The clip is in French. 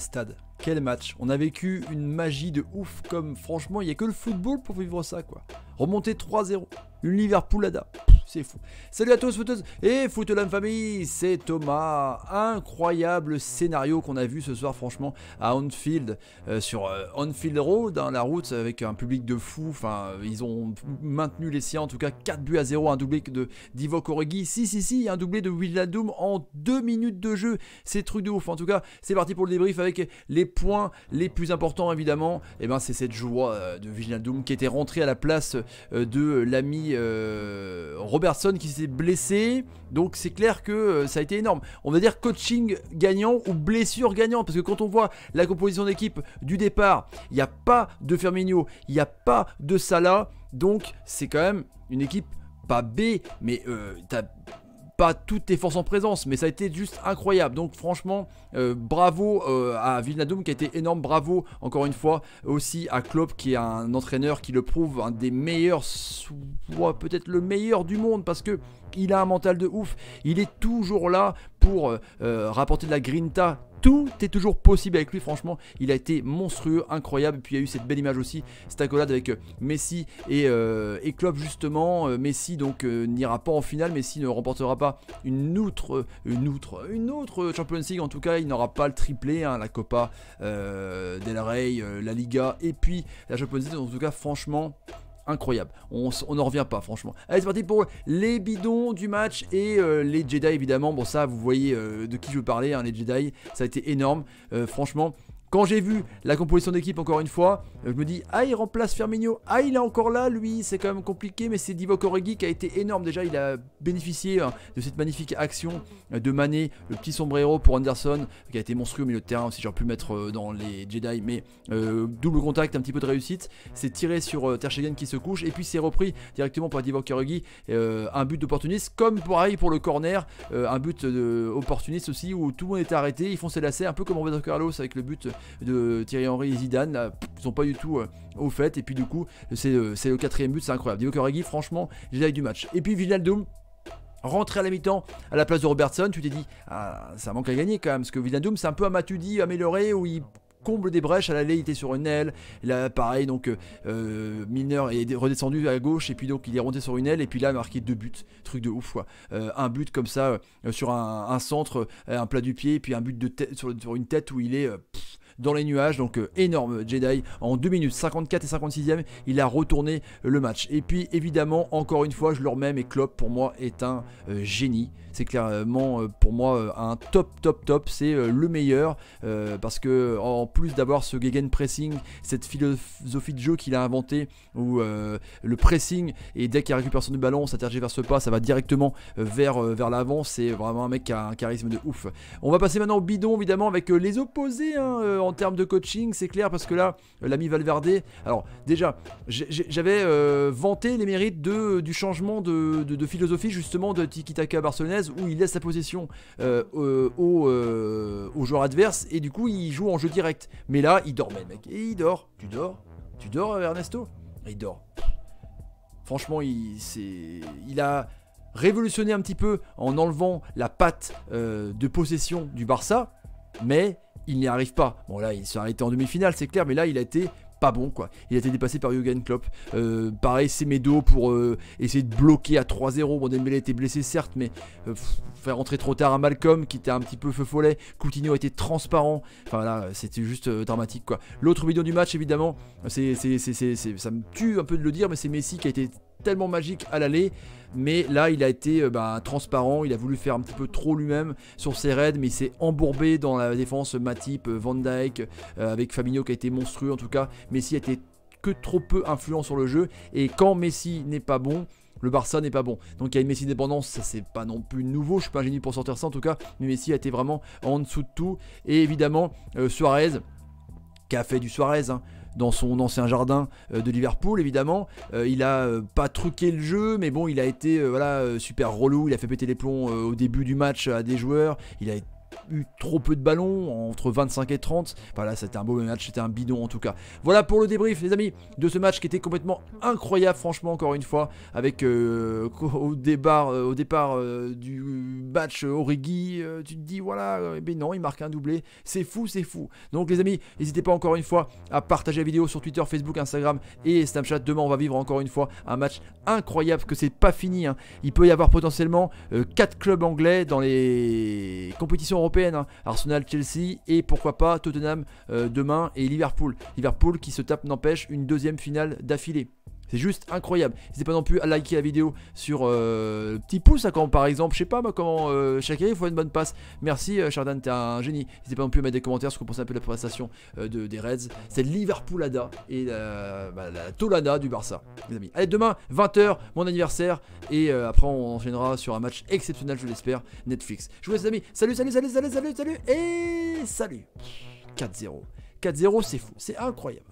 stade. Quel match On a vécu une magie de ouf comme franchement, il n'y a que le football pour vivre ça quoi. Remonter 3-0, une Poulada c'est fou. Salut à tous, footers et footelum famille, c'est Thomas. Incroyable scénario qu'on a vu ce soir, franchement, à Onfield euh, sur Onfield euh, Road, hein, la route avec un public de fou. Enfin, ils ont maintenu les siens, en tout cas 4 buts à 0, un doublé de Divo Si, si, si, un doublé de Doom en 2 minutes de jeu. C'est truc de ouf. En tout cas, c'est parti pour le débrief avec les points les plus importants, évidemment. Et eh ben, c'est cette joie euh, de Doom qui était rentrée à la place de l'ami Robertson qui s'est blessé. Donc c'est clair que euh, ça a été énorme. On va dire coaching gagnant ou blessure gagnante, Parce que quand on voit la composition d'équipe du départ, il n'y a pas de Firmino, il n'y a pas de Salah. Donc c'est quand même une équipe pas B, mais euh, t'as pas toutes tes forces en présence, mais ça a été juste incroyable. Donc franchement, euh, bravo euh, à Vilnadoum qui a été énorme, bravo encore une fois aussi à Klopp qui est un entraîneur qui le prouve, un des meilleurs, soit peut-être le meilleur du monde parce que il a un mental de ouf, il est toujours là pour euh, rapporter de la grinta tout est toujours possible avec lui. Franchement, il a été monstrueux, incroyable. Et puis il y a eu cette belle image aussi, cette accolade avec euh, Messi euh, et, Klopp justement. Euh, Messi donc n'ira pas en finale. Messi ne remportera pas une autre, une autre, une autre Champions League. En tout cas, il n'aura pas le triplé, hein, la Copa Del Rey, la Liga et puis la Champions League. En tout cas, franchement, incroyable. On n'en revient pas, franchement. Allez, c'est parti pour les bidons du match et euh, les Jedi, évidemment. Bon, ça, vous voyez euh, de qui je veux parler, hein, les Jedi. Ça a été énorme. Euh, franchement, quand j'ai vu la composition d'équipe encore une fois, je me dis ah il remplace Firmino, ah il est encore là lui, c'est quand même compliqué mais c'est Divock Origi qui a été énorme déjà, il a bénéficié hein, de cette magnifique action euh, de Mané, le petit sombrero pour Anderson qui a été monstrueux au milieu de terrain aussi, j'aurais pu mettre euh, dans les Jedi mais euh, double contact, un petit peu de réussite, c'est tiré sur Ter qui se couche et puis c'est repris directement par Divock Origi, un but d'opportuniste comme pareil pour le corner, un but opportuniste aussi où tout le monde était arrêté, ils font ses lacets un peu comme Roberto Carlos avec le but de Thierry Henry et Zidane, ils sont pas du tout euh, au fait. Et puis du coup, c'est euh, le quatrième but, c'est incroyable. que Origi, franchement, j'ai du match. Et puis Doum Rentré à la mi-temps à la place de Robertson, tu t'es dit, ah, ça manque à gagner quand même, parce que Villandoum, c'est un peu un Matudi amélioré où il comble des brèches à la il était sur une aile là pareil donc euh, mineur est redescendu à gauche et puis donc il est rentré sur une aile et puis là a marqué deux buts truc de ouf quoi un but comme ça sur un, centre un plat du pied et puis un but de sur, sur, une tête où il est dans les nuages. Donc euh, énorme Jedi. En 2 minutes 54 et 56e, il a retourné le match. Et puis évidemment, encore une fois, je leur remets, mais Klopp pour moi est un euh, génie. C'est clairement euh, pour moi un top, top, top. C'est le meilleur parce que en plus d'avoir ce Pressing, cette philosophie de jeu qu'il a inventé où le pressing et dès qu'il personne son ballon, vers ce pas, ça va directement vers, vers l'avant. C'est vraiment un mec qui a un charisme de ouf. On va passer maintenant au bidon évidemment avec les opposés hein, en en termes de coaching, c'est clair, parce que là, euh, l'ami Valverde, alors déjà, j'avais euh, vanté les mérites de, euh, du changement de, de, philosophie justement de Tiki-Taka Barcelonaise, où il laisse la possession au aux, joueur joueurs adverses, et du coup, il joue en jeu direct. Mais là, il dormait, mec. Et il dort. Tu dors Tu dors, Ernesto Il dort. Franchement, il, il a révolutionné un petit peu en enlevant la patte de possession du Barça, mais il n'y arrive pas. Bon là, il s'est arrêté en demi-finale, c'est clair, mais là, il a été pas bon quoi. Il a été dépassé par Jürgen Klopp. Euh, pareil, Semedo pour euh, essayer de bloquer à 3-0. Bon, Dembélé était blessé certes, mais euh, faire rentrer trop tard à Malcolm qui était un petit peu feu follet. Coutinho était transparent. Enfin là, c'était juste euh, dramatique quoi. L'autre vidéo du match évidemment, c'est ça me tue un peu de le dire, mais c'est Messi qui a été tellement magique à l'aller. Mais là, il a été euh, bah, transparent. Il a voulu faire un petit peu trop lui-même sur ses raids. Mais il s'est embourbé dans la défense euh, Matip, euh, Van Dyke, avec Fabinho qui a été monstrueux en tout cas. Messi a été que trop peu influent sur le jeu. Et quand Messi n'est pas bon, le Barça n'est pas bon. Donc il y a une Messi dépendance, ça c'est pas non plus nouveau, je suis pas un génie pour sortir ça en tout cas, mais Messi a été vraiment en dessous de tout. Et évidemment, Suarez, qui a fait du Suarez, hein, dans, son ancien jardin euh, de Liverpool, évidemment. Euh, il a euh, pas truqué le jeu, mais bon, il a été voilà, super relou. Il a fait péter les plombs au début du match à des joueurs. Il a été eu trop peu de ballons, entre 25 et 30. voilà c'était un beau match, c'était un bidon en tout cas. Voilà pour le débrief, les amis, de ce match qui était complètement incroyable, franchement, encore une fois, avec euh, au, départ euh, au départ euh, du match Origi, tu te dis, voilà, Mais ben non, il marque un doublé. C'est fou, c'est fou. Donc les amis, n'hésitez pas encore une fois à partager la vidéo sur Twitter, Facebook, Instagram et Snapchat. Demain, on va vivre encore une fois un match incroyable, que c'est pas fini. Hein. Il peut y avoir potentiellement 4 clubs anglais dans les compétitions européenne. Hein. Arsenal, Chelsea et pourquoi pas Tottenham euh, demain et Liverpool. Liverpool qui se tape n'empêche une deuxième finale d'affilée. C'est juste incroyable. N'hésitez pas non plus à liker la vidéo sur euh, petit pouce, à quand par exemple, je sais pas moi, comment euh, chaque année, il faut une bonne passe. Merci Chardin, euh, tu t'es un génie. N'hésitez pas non plus à mettre des commentaires ce que vous pensez un peu la prestation de, des Reds. C'est liverpool Liverpoolada et la, bah, Tolada du Barça, les amis. Allez, demain, 20h, mon anniversaire. Et après, on enchaînera sur un match exceptionnel, je l'espère, Netflix. Je vous laisse, les amis. Salut, salut, salut, salut, salut, salut, et salut. 4-0. 4-0, c'est fou. C'est incroyable.